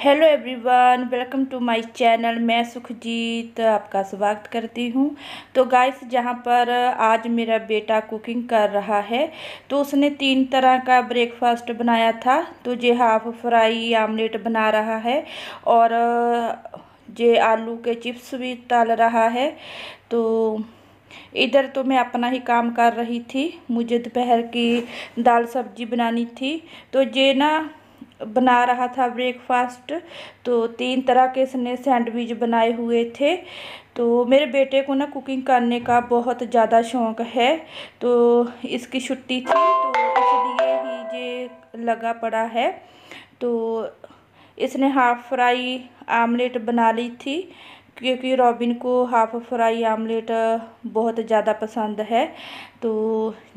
hello everyone welcome to my channel मैं सुखजीत आपका स्वागत करती हूँ तो गाइस जहाँ पर आज मेरा बेटा कुकिंग कर रहा है तो उसने तीन तरह का ब्रेकफास्ट बनाया था तो ये हाफ फ्राई आमलेट बना रहा है और जे आलू के चिप्स भी तल रहा है तो इधर तो मैं अपना ही काम कर रही थी मुझे दोपहर की दाल सब्जी बनानी थी तो ये ना बना रहा था ब्रेकफास्ट तो तीन तरह के इसने सैंडविच बनाए हुए थे तो मेरे बेटे को ना कुकिंग करने का बहुत ज़्यादा शौक़ है तो इसकी छुट्टी थी तो इसलिए ही ये लगा पड़ा है तो इसने हाफ फ्राई आमलेट बना ली थी क्योंकि रॉबिन को हाफ फ्राई आमलेट बहुत ज़्यादा पसंद है तो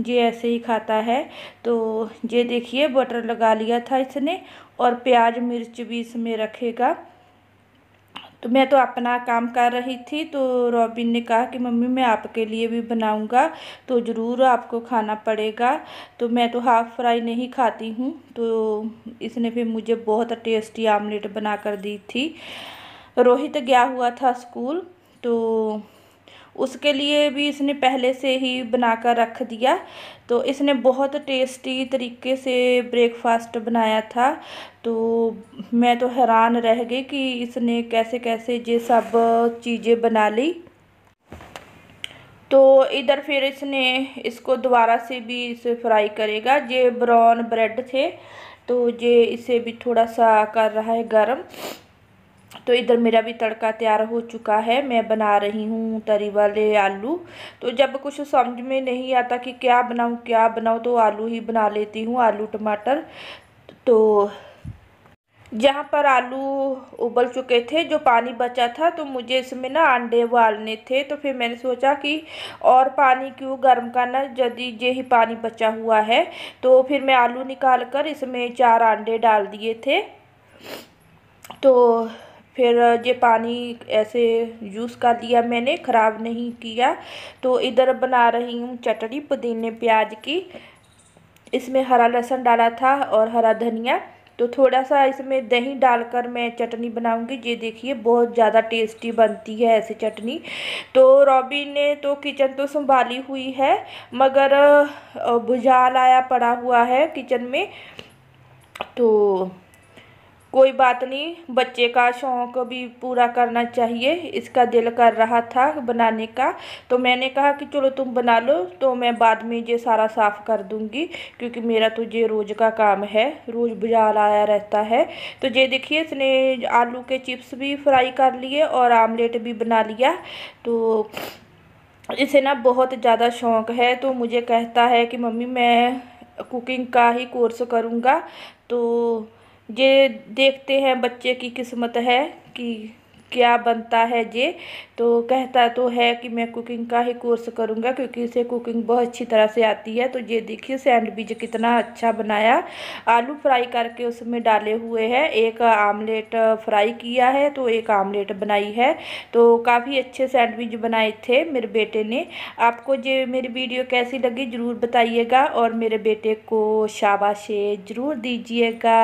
ये ऐसे ही खाता है तो ये देखिए बटर लगा लिया था इसने और प्याज मिर्च भी इसमें रखेगा तो मैं तो अपना काम कर रही थी तो रॉबिन ने कहा कि मम्मी मैं आपके लिए भी बनाऊंगा तो ज़रूर आपको खाना पड़ेगा तो मैं तो हाफ़ फ्राई नहीं खाती हूँ तो इसने फिर मुझे बहुत टेस्टी आमलेट बना कर दी थी रोहित गया हुआ था स्कूल तो उसके लिए भी इसने पहले से ही बना कर रख दिया तो इसने बहुत टेस्टी तरीके से ब्रेकफास्ट बनाया था तो मैं तो हैरान रह गई कि इसने कैसे कैसे ये सब चीज़ें बना ली तो इधर फिर इसने इसको दोबारा से भी इसे फ्राई करेगा ये ब्राउन ब्रेड थे तो ये इसे भी थोड़ा सा कर रहा है गर्म तो इधर मेरा भी तड़का तैयार हो चुका है मैं बना रही हूँ तरी वाले आलू तो जब कुछ समझ में नहीं आता कि क्या बनाऊँ क्या बनाऊँ तो आलू ही बना लेती हूँ आलू टमाटर तो जहाँ पर आलू उबल चुके थे जो पानी बचा था तो मुझे इसमें ना अंडे उबालने थे तो फिर मैंने सोचा कि और पानी क्यों गर्म करना यदि ये ही पानी बचा हुआ है तो फिर मैं आलू निकाल कर इसमें चार अंडे डाल दिए थे तो फिर ये पानी ऐसे यूज़ कर लिया मैंने ख़राब नहीं किया तो इधर बना रही हूँ चटनी पुदीने प्याज की इसमें हरा लहसुन डाला था और हरा धनिया तो थोड़ा सा इसमें दही डालकर मैं चटनी बनाऊंगी ये देखिए बहुत ज़्यादा टेस्टी बनती है ऐसी चटनी तो रॉबी ने तो किचन तो संभाली हुई है मगर भुजाल आया पड़ा हुआ है किचन में तो कोई बात नहीं बच्चे का शौक़ भी पूरा करना चाहिए इसका दिल कर रहा था बनाने का तो मैंने कहा कि चलो तुम बना लो तो मैं बाद में ये सारा साफ़ कर दूँगी क्योंकि मेरा तो ये रोज़ का काम है रोज़ बाजार आया रहता है तो ये देखिए इसने आलू के चिप्स भी फ्राई कर लिए और आमलेट भी बना लिया तो इसे ना बहुत ज़्यादा शौक़ है तो मुझे कहता है कि मम्मी मैं कुकिंग का ही कोर्स करूँगा तो ये देखते हैं बच्चे की किस्मत है कि क्या बनता है ये तो कहता तो है कि मैं कुकिंग का ही कोर्स करूँगा क्योंकि इसे कुकिंग बहुत अच्छी तरह से आती है तो ये देखिए सैंडविच कितना अच्छा बनाया आलू फ्राई करके उसमें डाले हुए हैं एक आमलेट फ्राई किया है तो एक आमलेट बनाई है तो काफ़ी अच्छे सैंडविच बनाए थे मेरे बेटे ने आपको ये मेरी वीडियो कैसी लगी ज़रूर बताइएगा और मेरे बेटे को शाबाशे ज़रूर दीजिएगा